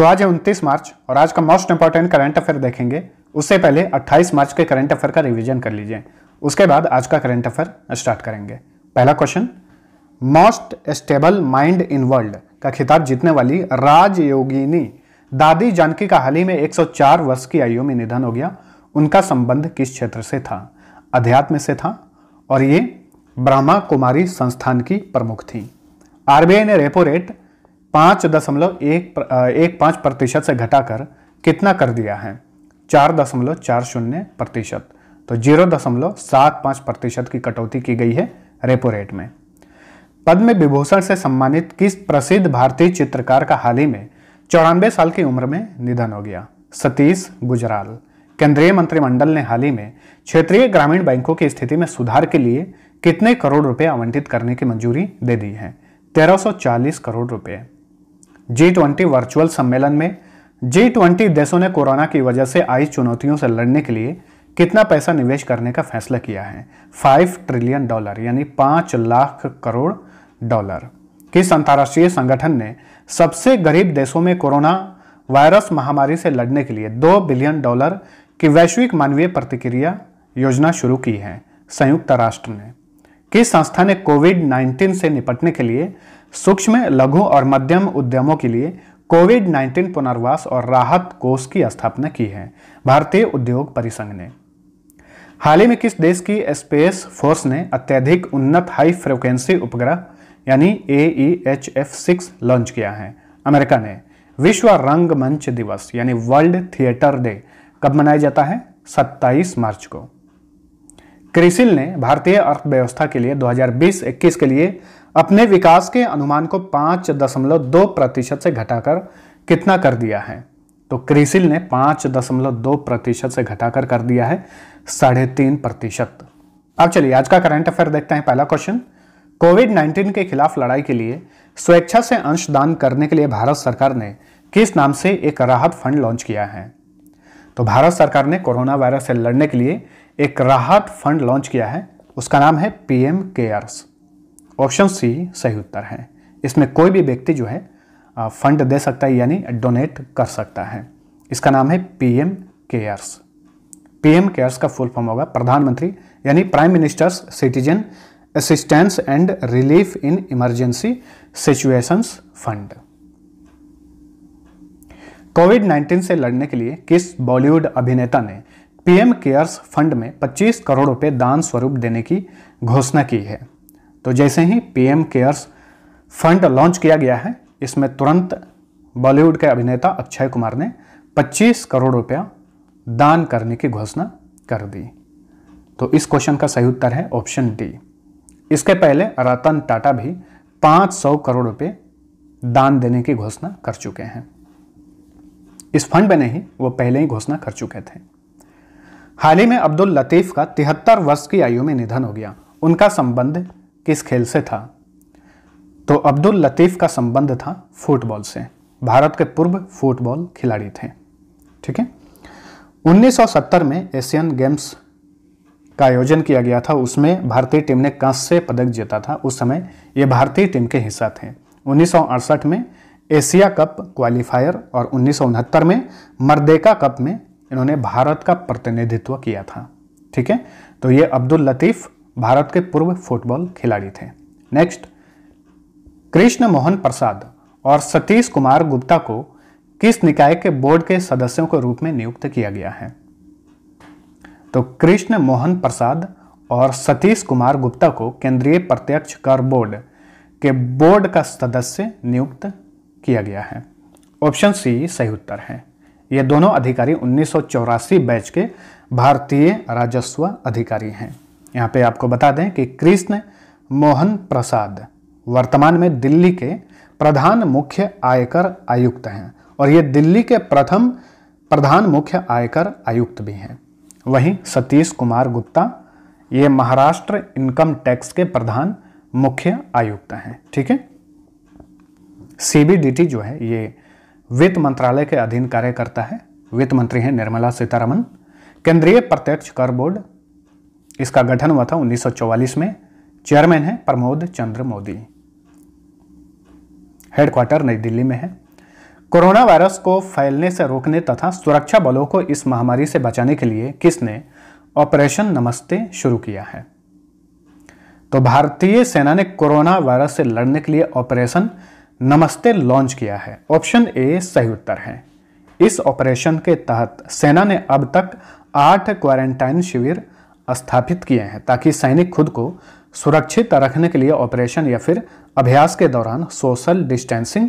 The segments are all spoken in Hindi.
तो आज है उनतीस मार्च और आज का मोस्ट इंपॉर्टेंट करंट अफेयर देखेंगे उससे पहले 28 मार्च के करंट अफेयर का रिवीजन कर लीजिए उसके बाद आज का करंट अफेयर स्टार्ट करेंगे पहला question most stable mind in world का खिताब जीतने वाली राजयोगिनी दादी जानकी का हाल ही में 104 वर्ष की आयु में निधन हो गया उनका संबंध किस क्षेत्र से था अध्यात्म से था और ये ब्रह्मा कुमारी संस्थान की प्रमुख थी आरबीआई ने रेपो रेट पाँच दशमलव एक एक पाँच प्रतिशत से घटाकर कितना कर दिया है चार दशमलव चार शून्य प्रतिशत तो जीरो दशमलव सात पाँच प्रतिशत की कटौती की गई है रेपो रेट में पद्म विभूषण से सम्मानित किस प्रसिद्ध भारतीय चित्रकार का हाल ही में चौरानवे साल की उम्र में निधन हो गया सतीश गुजराल केंद्रीय मंत्रिमंडल ने हाल ही में क्षेत्रीय ग्रामीण बैंकों की स्थिति में सुधार के लिए कितने करोड़ रुपए आवंटित करने की मंजूरी दे दी है 1340 करोड़ रुपए जी वर्चुअल सम्मेलन में जी देशों ने कोरोना की वजह से आई चुनौतियों से लड़ने के लिए कितना पैसा निवेश करने का फैसला किया है फाइव ट्रिलियन डॉलर यानी पाँच लाख करोड़ डॉलर किस अंतर्राष्ट्रीय संगठन ने सबसे गरीब देशों में कोरोना वायरस महामारी से लड़ने के लिए दो बिलियन डॉलर की वैश्विक मानवीय प्रतिक्रिया योजना शुरू की है संयुक्त राष्ट्र ने किस संस्था ने कोविड 19 से निपटने के लिए सूक्ष्म लघु और मध्यम उद्यमों के लिए कोविड 19 पुनर्वास और राहत कोष की स्थापना की है भारतीय उद्योग परिसंघ ने हाल ही में किस देश की स्पेस फोर्स ने अत्यधिक उन्नत हाई फ्रिक्वेंसी उपग्रह यानी A E H F six launch किया है अमेरिका ने विश्व रंगमंच दिवस यानी वर्ल्ड थिएटर डे कब मनाया जाता है 27 मार्च को क्रिसिल ने भारतीय अर्थव्यवस्था के लिए 2020-21 के लिए अपने विकास के अनुमान को पांच दशमलव दो प्रतिशत से घटाकर कितना कर दिया है तो क्रिसिल ने पांच दशमलव दो प्रतिशत से घटाकर कर दिया है साढ़े तीन प्रतिशत अब चलिए आज का करंट अफेयर देखते हैं पहला क्वेश्चन कोविड 19 के खिलाफ लड़ाई के लिए स्वेच्छा से अंशदान करने के लिए भारत सरकार ने किस नाम से एक राहत फंड लॉन्च किया है तो भारत सरकार ने कोरोना वायरस से लड़ने के लिए एक राहत फंड लॉन्च किया है उसका नाम है पीएम केयर्स ऑप्शन सी सही उत्तर है इसमें कोई भी व्यक्ति जो है फंड दे सकता है यानी डोनेट कर सकता है इसका नाम है पीएम केयर्स पीएम केयर्स का फुल फॉर्म होगा प्रधानमंत्री यानी prime minister's citizen assistance and relief in emergency situations fund COVID 19 से लड़ने के लिए किस बॉलीवुड अभिनेता ने पीएम केयर्स फंड में 25 करोड़ रुपए दान स्वरूप देने की घोषणा की है तो जैसे ही पीएम केयर्स फंड लॉन्च किया गया है इसमें तुरंत बॉलीवुड के अभिनेता अक्षय कुमार ने 25 करोड़ रुपया दान करने की घोषणा कर दी तो इस क्वेश्चन का सही उत्तर है ऑप्शन डी इसके पहले रतन टाटा भी 500 करोड़ रुपए दान देने की घोषणा कर चुके हैं इस फंड में नहीं वो पहले ही घोषणा कर चुके थे हाल ही में अब्दुल लतीफ़ का तिहत्तर वर्ष की आयु में निधन हो गया उनका संबंध किस खेल से था तो अब्दुल लतीफ़ का संबंध था फुटबॉल से भारत के पूर्व फुटबॉल खिलाड़ी थे ठीक है 1970 में एशियन गेम्स का आयोजन किया गया था उसमें भारतीय टीम ने कांस्य पदक जीता था उस समय ये भारतीय टीम के हिस्सा थे उन्नीस में एशिया कप क्वालिफायर और उन्नीस में मर्देका कप में इन्होंने भारत का प्रतिनिधित्व किया था ठीक है तो ये अब्दुल लतीफ़ भारत के पूर्व फुटबॉल खिलाड़ी थे नेक्स्ट कृष्ण मोहन प्रसाद और सतीश कुमार गुप्ता को किस निकाय के बोर्ड के सदस्यों के रूप में नियुक्त किया गया है तो कृष्ण मोहन प्रसाद और सतीश कुमार गुप्ता को केंद्रीय प्रत्यक्ष कर बोर्ड के बोर्ड का सदस्य नियुक्त किया गया है ऑप्शन सी सही उत्तर है ये दोनों अधिकारी उन्नीस बैच के भारतीय राजस्व अधिकारी हैं यहाँ पे आपको बता दें कि कृष्ण मोहन प्रसाद वर्तमान में दिल्ली के प्रधान मुख्य आयकर आयुक्त हैं और ये दिल्ली के प्रथम प्रधान मुख्य आयकर आयुक्त भी हैं वहीं सतीश कुमार गुप्ता ये महाराष्ट्र इनकम टैक्स के प्रधान मुख्य आयुक्त हैं ठीक है सीबीडीटी जो है ये वित्त मंत्रालय के अधीन कार्य करता है वित्त मंत्री हैं निर्मला सीतारमन केंद्रीय प्रत्यक्ष कर बोर्ड इसका गठन हुआ था 1944 में चेयरमैन है प्रमोद चंद्र मोदी हेडक्वार्टर नई दिल्ली में है कोरोना वायरस को फैलने से रोकने तथा सुरक्षा बलों को इस महामारी से बचाने के लिए किसने ऑपरेशन नमस्ते शुरू किया है तो भारतीय सेना ने कोरोना वायरस से लड़ने के लिए ऑपरेशन नमस्ते लॉन्च किया है ऑप्शन ए सही उत्तर है इस ऑपरेशन के तहत सेना ने अब तक आठ क्वारंटाइन शिविर स्थापित किए हैं ताकि सैनिक खुद को सुरक्षित रखने के लिए ऑपरेशन या फिर अभ्यास के दौरान सोशल डिस्टेंसिंग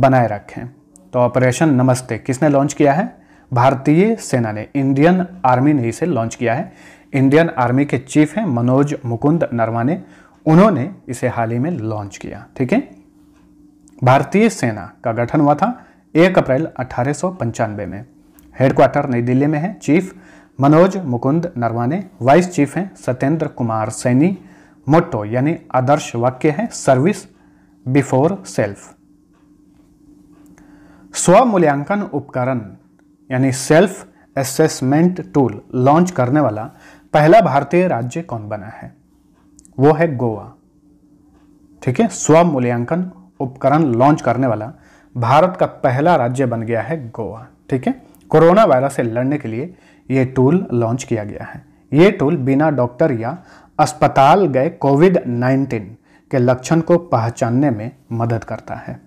बनाए रखें तो ऑपरेशन नमस्ते किसने लॉन्च किया है भारतीय सेना ने इंडियन आर्मी ने इसे लॉन्च किया है इंडियन आर्मी के चीफ हैं मनोज मुकुंद ने उन्होंने इसे हाल ही में लॉन्च किया ठीक है भारतीय सेना का गठन हुआ था एक अप्रैल अठारह में हेडक्वार्टर नई दिल्ली में है chief Manoj Mukund Naravane vice chief हैं सत्येंद्र कुमार सैनी मोटो यानी आदर्श वाक्य है सर्विस बिफोर सेल्फ स्व मूल्यांकन उपकरण यानी सेल्फ असेसमेंट टूल लॉन्च करने वाला पहला भारतीय राज्य कौन बना है वो है गोवा ठीक है स्वमूल्यांकन उपकरण लॉन्च करने वाला भारत का पहला राज्य बन गया है गोवा ठीक है कोरोना वायरस से लड़ने के लिए ये टूल लॉन्च किया गया है ये टूल बिना डॉक्टर या अस्पताल गए कोविड 19 के लक्षण को पहचानने में मदद करता है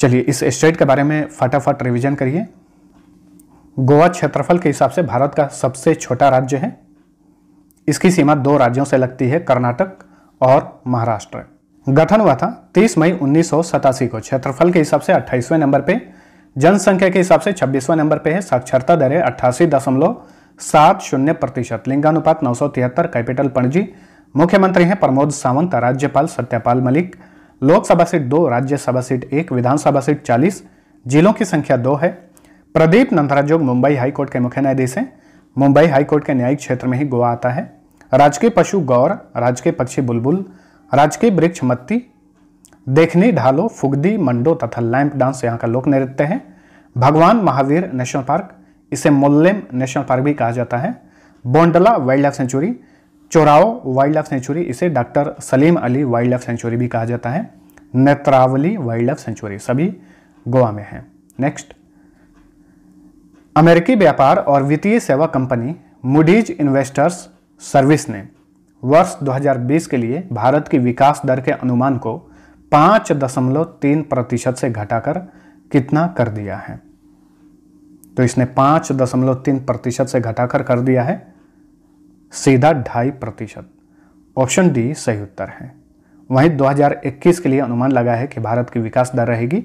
चलिए इस स्टेट के बारे में फटाफट रिवीजन करिए गोवा क्षेत्रफल के हिसाब से भारत का सबसे छोटा राज्य है इसकी सीमा दो राज्यों से लगती है कर्नाटक और महाराष्ट्र गठन हुआ था 30 मई उन्नीस को क्षेत्रफल के हिसाब से अट्ठाईसवें नंबर पर जनसंख्या के हिसाब से छब्बीसवें नंबर पे है साक्षरता दर है अट्ठासी दशमलव सात शून्य प्रतिशत लिंगानुपात नौ सौ तिहत्तर कैपिटल पणजी मुख्यमंत्री हैं प्रमोद सावंत राज्यपाल सत्यपाल मलिक लोकसभा सीट दो राज्यसभा सीट एक विधानसभा सीट चालीस जिलों की संख्या दो है प्रदीप नंदराजोग मुंबई हाईकोर्ट के मुख्य न्यायाधीश हैं मुंबई हाईकोर्ट के न्यायिक क्षेत्र में ही गोवा आता है राजकीय पशु गौर राजकीय पक्षी बुलबुल राजकीय वृक्ष मत्ती देखनी ढालो फुगदी मंडो तथा लैंप डांस यहाँ का लोक नृत्य है भगवान महावीर नेशनल पार्क इसे मोल्लेम नेशनल पार्क भी कहा जाता है Bondla wildlife sanctuary Chorao wildlife sanctuary इसे doctor Salim Ali wildlife sanctuary भी कहा जाता है नेत्रावली वाइल्ड लाइफ सेंचुरी सभी गोवा में हैं नेक्स्ट अमेरिकी व्यापार और वित्तीय सेवा कंपनी मुडीज इन्वेस्टर्स सर्विस ने वर्ष 2020 के लिए भारत की विकास दर के अनुमान को पांच दशमलव तीन प्रतिशत से घटाकर कितना कर दिया है तो इसने पांच दशमलव तीन प्रतिशत से घटाकर कर दिया है सीधा ढाई प्रतिशत ऑप्शन डी सही उत्तर है वहीं 2021 के लिए अनुमान लगा है कि भारत की विकास दर रहेगी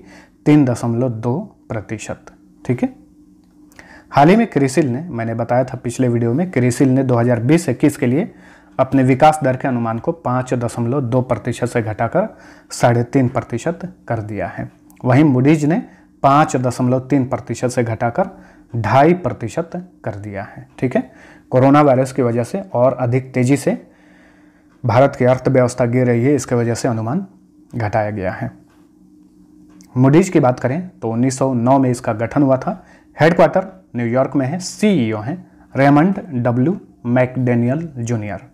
तीन दशमलव दो प्रतिशत ठीक है हाल ही में क्रिसिल ने मैंने बताया था पिछले वीडियो में क्रिसिल ने 2020-21 के लिए अपने विकास दर के अनुमान को पाँच दशमलव दो प्रतिशत से घटाकर साढ़े तीन प्रतिशत कर दिया है वहीं मुडीज ने पाँच दशमलव तीन प्रतिशत से घटाकर ढाई प्रतिशत कर दिया है ठीक है कोरोना वायरस की वजह से और अधिक तेजी से भारत की अर्थव्यवस्था गिर रही है इसके वजह से अनुमान घटाया गया है मुडीज की बात करें तो 1909 में इसका गठन हुआ था हेडक्वार्टर न्यूयॉर्क में है सीईओ e हैं Raymond W McDaniel junior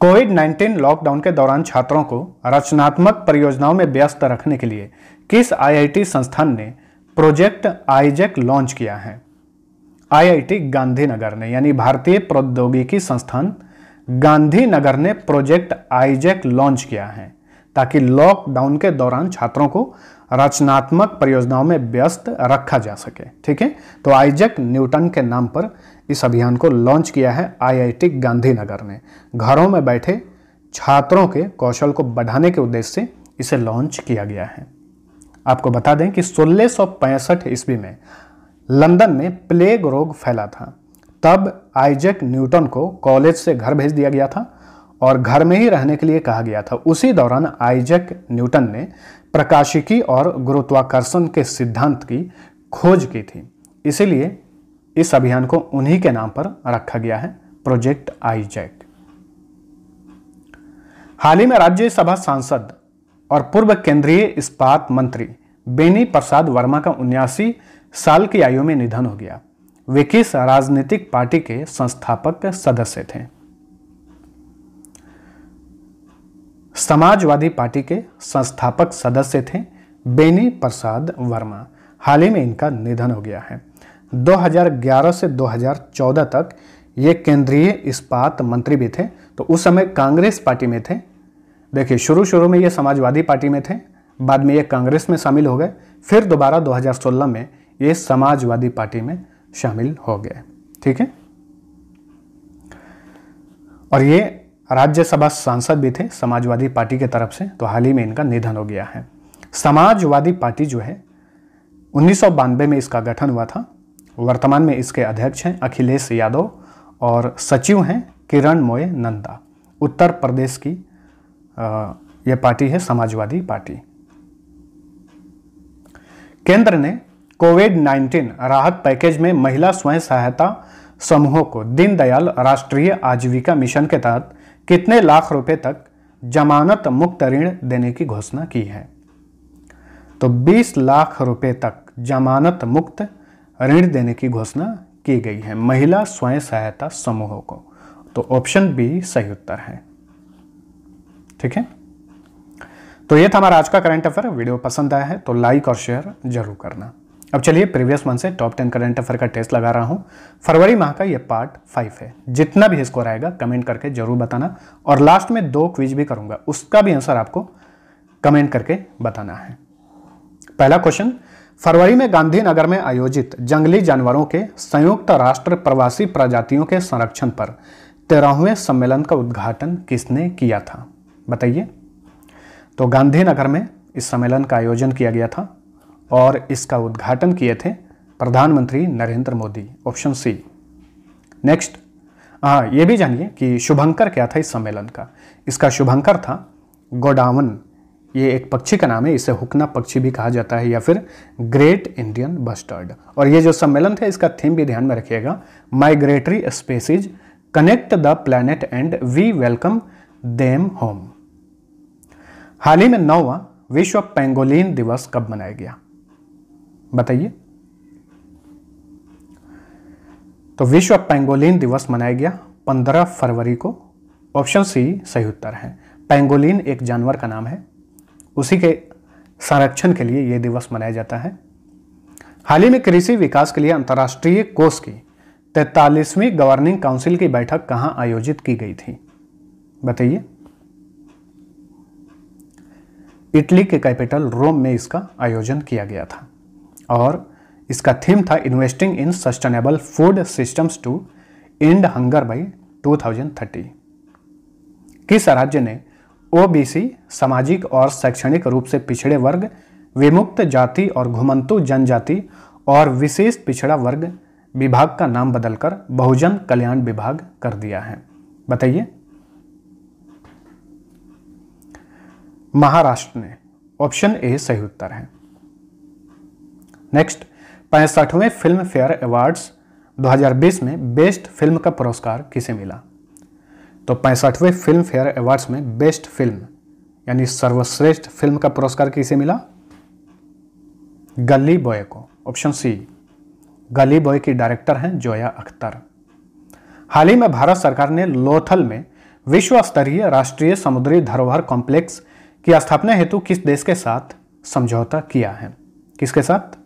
COVID 19 lockdown के दौरान छात्रों को रचनात्मक परियोजनाओं में व्यस्त रखने के लिए किस आईआईटी संस्थान ने प्रोजेक्ट आईजेक लॉन्च किया है आईआईटी गांधीनगर ने यानी भारतीय प्रौद्योगिकी संस्थान गांधीनगर ने प्रोजेक्ट आईजेक लॉन्च किया है ताकि लॉकडाउन के दौरान छात्रों को रचनात्मक परियोजनाओं में व्यस्त रखा जा सके ठीक है तो आइजक न्यूटन के नाम पर इस अभियान को लॉन्च किया है आईआईटी गांधीनगर ने घरों में बैठे छात्रों के कौशल को बढ़ाने के उद्देश्य से इसे लॉन्च किया गया है आपको बता दें कि सोलह ईस्वी में लंदन में प्लेग रोग फैला था तब आइजक न्यूटन को कॉलेज से घर भेज दिया गया था और घर में ही रहने के लिए कहा गया था उसी दौरान आइजक न्यूटन ने प्रकाशिकी और गुरुत्वाकर्षण के सिद्धांत की खोज की थी इसीलिए इस अभियान को उन्हीं के नाम पर रखा गया है प्रोजेक्ट आईजैक हाल ही में राज्यसभा सांसद और पूर्व केंद्रीय इस्पात मंत्री बेनी प्रसाद वर्मा का उन्यासी साल की आयु में निधन हो गया वे किस राजनीतिक पार्टी के संस्थापक सदस्य थे समाजवादी पार्टी के संस्थापक सदस्य थे बेनी प्रसाद वर्मा हाल ही में इनका निधन हो गया है 2011 से 2014 तक ये केंद्रीय इस्पात मंत्री भी थे तो उस समय कांग्रेस पार्टी में थे देखिए शुरू शुरू में ये समाजवादी पार्टी में थे बाद में ये कांग्रेस में शामिल हो गए फिर दोबारा 2016 में ये समाजवादी पार्टी में शामिल हो गए ठीक है और ये राज्यसभा सांसद भी थे समाजवादी पार्टी के तरफ से तो हाल ही में इनका निधन हो गया है समाजवादी पार्टी जो है उन्नीस में इसका गठन हुआ था वर्तमान में इसके अध्यक्ष हैं अखिलेश यादव और सचिव हैं किरण मोय नंदा उत्तर प्रदेश की यह पार्टी है समाजवादी पार्टी केंद्र ने कोविड 19 राहत पैकेज में महिला स्वयं सहायता समूहों को दीनदयाल राष्ट्रीय आजीविका मिशन के तहत कितने लाख रुपए तक जमानत मुक्त ऋण देने की घोषणा की है तो 20 लाख रुपए तक जमानत मुक्त ऋण देने की घोषणा की गई है महिला स्वयं सहायता समूहों को तो ऑप्शन बी सही उत्तर है ठीक है तो ये था हमारा आज का करंट अफेयर वीडियो पसंद आया है तो लाइक और शेयर जरूर करना अब चलिए प्रीवियस मंथ से टॉप टेन करंट अफेयर का टेस्ट लगा रहा हूं फरवरी माह का ये पार्ट फाइव है जितना भी स्कोर आएगा कमेंट करके जरूर बताना और लास्ट में दो क्विज भी करूंगा उसका भी आंसर आपको कमेंट करके बताना है पहला क्वेश्चन फरवरी में गांधीनगर में आयोजित जंगली जानवरों के संयुक्त राष्ट्र प्रवासी प्रजातियों के संरक्षण पर तेरहवें सम्मेलन का उद्घाटन किसने किया था बताइए तो गांधीनगर में इस सम्मेलन का आयोजन किया गया था और इसका उद्घाटन किए थे प्रधानमंत्री Narendra Modi option C next हाँ ये भी जानिए कि शुभंकर क्या था इस सम्मेलन का इसका शुभंकर था गोडावन ये एक पक्षी का नाम है इसे हुकना पक्षी भी कहा जाता है या फिर ग्रेट इंडियन बस्टर्ड और ये जो सम्मेलन था इसका थीम भी ध्यान में रखिएगा migratory species connect the planet and we welcome them home हाल ही में नौवा विश्व पेंगोलिन दिवस कब मनाया गया बताइए तो विश्व पेंगोलिन दिवस मनाया गया 15 फरवरी को ऑप्शन सी सही उत्तर है पेंगोलिन एक जानवर का नाम है उसी के संरक्षण के लिए ये दिवस मनाया जाता है हाल ही में कृषि विकास के लिए अंतर्राष्ट्रीय कोष की तैतालीसवीं गवर्निंग काउंसिल की बैठक कहां आयोजित की गई थी बताइए इटली के कैपिटल रोम में इसका आयोजन किया गया था और इसका थीम था investing in sustainable food systems to end hunger by 2030 किस राज्य ने ओबीसी सामाजिक और शैक्षणिक रूप से पिछड़े वर्ग विमुक्त जाति और घुमंतु जनजाति और विशेष पिछड़ा वर्ग विभाग का नाम बदलकर बहुजन कल्याण विभाग कर दिया है बताइए महाराष्ट्र ने ऑप्शन ए सही उत्तर है नेक्स्ट पैंसठवें फिल्म फेयर अवार्ड्स 2020 में बेस्ट फिल्म का पुरस्कार किसे मिला तो पैंसठवें फिल्म फेयर अवार्ड्स में बेस्ट फिल्म यानी सर्वश्रेष्ठ फिल्म का पुरस्कार किसे मिला गली बॉय को ऑप्शन सी गली बॉय की डायरेक्टर हैं जोया अख्तर हाल ही में भारत सरकार ने लोथल में विश्व स्तरीय राष्ट्रीय समुद्री धरोहर कॉम्प्लेक्स की स्थापना हेतु किस देश के साथ समझौता किया है किसके साथ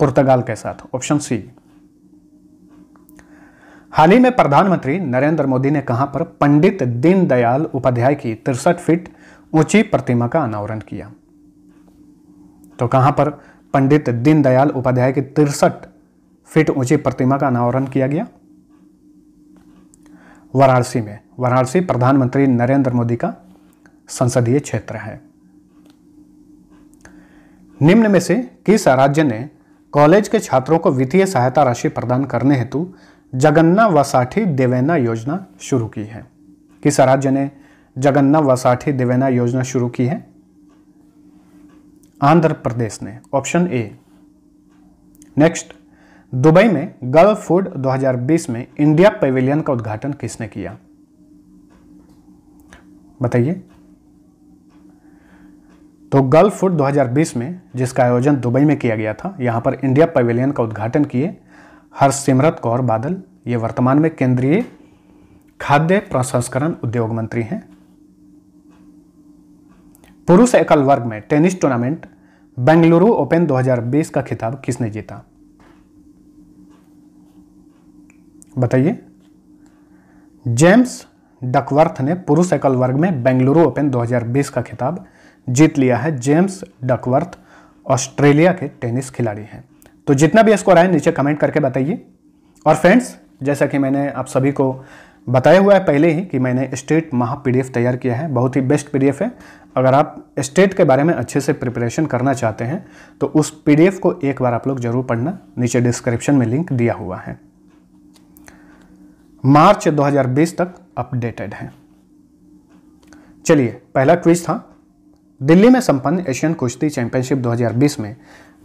पुर्तगाल के साथ ऑप्शन सी हाल ही में प्रधानमंत्री नरेंद्र मोदी ने कहा पर पंडित दीनदयाल उपाध्याय की तिरसठ फीट ऊंची प्रतिमा का अनावरण किया तो कहां पर पंडित दीनदयाल उपाध्याय की तिरसठ फीट ऊंची प्रतिमा का अनावरण किया गया वाराणसी में वाराणसी प्रधानमंत्री नरेंद्र मोदी का संसदीय क्षेत्र है निम्न में से किस राज्य ने कॉलेज के छात्रों को वित्तीय सहायता राशि प्रदान करने हेतु जगन्ना वसाठी देवेना योजना शुरू की है किस राज्य ने जगन्ना वसाठी देवेना योजना शुरू की है आंध्र प्रदेश ने ऑप्शन ए नेक्स्ट दुबई में गर्ल फूड 2020 में इंडिया पेविलियन का उद्घाटन किसने किया बताइए तो गर्ल फूड 2020 में जिसका आयोजन दुबई में किया गया था यहां पर इंडिया पेविलियन का उद्घाटन किए हरसिमरत कौर बादल ये वर्तमान में केंद्रीय खाद्य प्रसंस्करण उद्योग मंत्री हैं पुरुष एकल वर्ग में टेनिस टूर्नामेंट बेंगलुरु ओपन 2020 का खिताब किसने जीता बताइए जेम्स डकवर्थ ने पुरुष एकल वर्ग में बेंगलुरु ओपन 2020 का खिताब जीत लिया है जेम्स डकवर्थ ऑस्ट्रेलिया के टेनिस खिलाड़ी हैं तो जितना भी स्कोर आए नीचे कमेंट करके बताइए और फ्रेंड्स जैसा कि मैंने आप सभी को बताया हुआ है पहले ही कि मैंने स्टेट महा पीडीएफ तैयार किया है बहुत ही बेस्ट पीडीएफ है अगर आप स्टेट के बारे में अच्छे से प्रिपरेशन करना चाहते हैं तो उस पीडीएफ को एक बार आप लोग जरूर पढ़ना नीचे डिस्क्रिप्शन में लिंक दिया हुआ है मार्च 2020 तक अपडेटेड है चलिए पहला क्विज था दिल्ली में संपन्न एशियन कुश्ती चैंपियनशिप दो में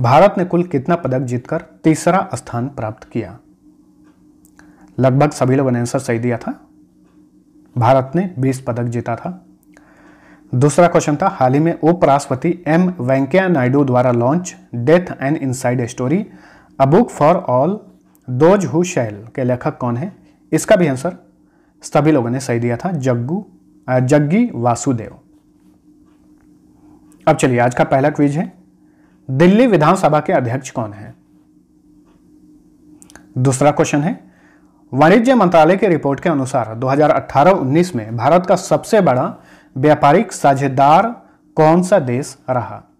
भारत ने कुल कितना पदक जीतकर तीसरा स्थान प्राप्त किया लगभग सभी लोगों ने आंसर सही दिया था भारत ने 20 पदक जीता था दूसरा क्वेश्चन था हाल ही में उपराष्ट्रपति एम वेंकैया नायडू द्वारा launch death and inside story a book for all those who shall के लेखक कौन है इसका भी आंसर सभी लोगों ने सही दिया था जग्गू जग्गी वासुदेव अब चलिए आज का पहला क्विज है दिल्ली विधानसभा के अध्यक्ष कौन हैं दूसरा क्वेश्चन है वाणिज्य मंत्रालय की रिपोर्ट के अनुसार 2018-19 में भारत का सबसे बड़ा व्यापारिक साझेदार कौन सा देश रहा